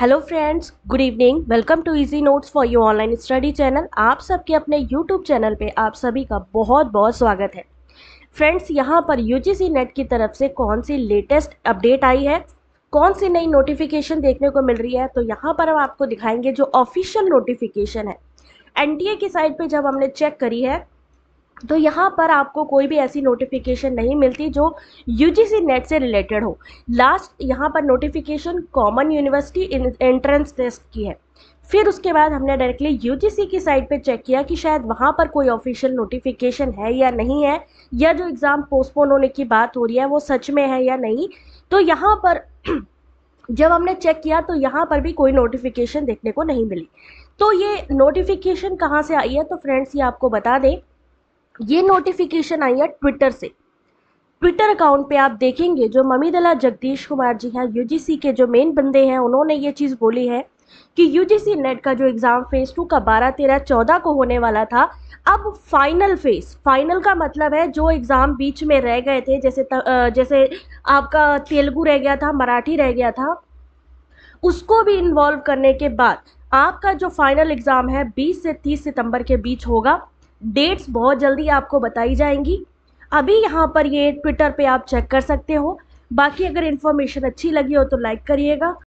hello friends good evening welcome to easy notes for you online study channel आप सबके अपने YouTube channel पे आप सभी का बहुत बहुत स्वागत है फ्रेंड्स यहाँ पर यूजीसी नेट की तरफ से कौन सी लेटेस्ट अपडेट आई है कौन सी नई नोटिफिकेशन देखने को मिल रही है तो यहाँ पर हम आपको दिखाएंगे जो ऑफिशियल नोटिफिकेशन है एन की साइड पर जब हमने चेक करी है तो यहाँ पर आपको कोई भी ऐसी नोटिफिकेशन नहीं मिलती जो यूजीसी नेट से रिलेटेड हो लास्ट यहाँ पर notification common university entrance test की है फिर उसके बाद हमने डायरेक्टली यूजीसी की साइट पे चेक किया कि शायद वहाँ पर कोई ऑफिशियल नोटिफिकेशन है या नहीं है या जो एग्ज़ाम पोस्टपोन होने की बात हो रही है वो सच में है या नहीं तो यहाँ पर जब हमने चेक किया तो यहाँ पर भी कोई नोटिफिकेशन देखने को नहीं मिली तो ये नोटिफिकेशन कहाँ से आई है तो फ्रेंड्स ये आपको बता दें ये नोटिफिकेशन आई है ट्विटर से ट्विटर अकाउंट पे आप देखेंगे जो मम्मी दला जगदीश कुमार जी हैं यूजीसी के जो मेन बंदे हैं उन्होंने ये चीज़ बोली है कि यूजीसी नेट का जो एग्ज़ाम फेज़ टू का बारह तेरह चौदह को होने वाला था अब फाइनल फेज़ फाइनल का मतलब है जो एग्ज़ाम बीच में रह गए थे जैसे त, जैसे आपका तेलुगु रह गया था मराठी रह गया था उसको भी इन्वॉल्व करने के बाद आपका जो फाइनल एग्ज़ाम है बीस से तीस सितंबर के बीच होगा डेट्स बहुत जल्दी आपको बताई जाएंगी अभी यहाँ पर ये ट्विटर पे आप चेक कर सकते हो बाकी अगर इन्फॉर्मेशन अच्छी लगी हो तो लाइक करिएगा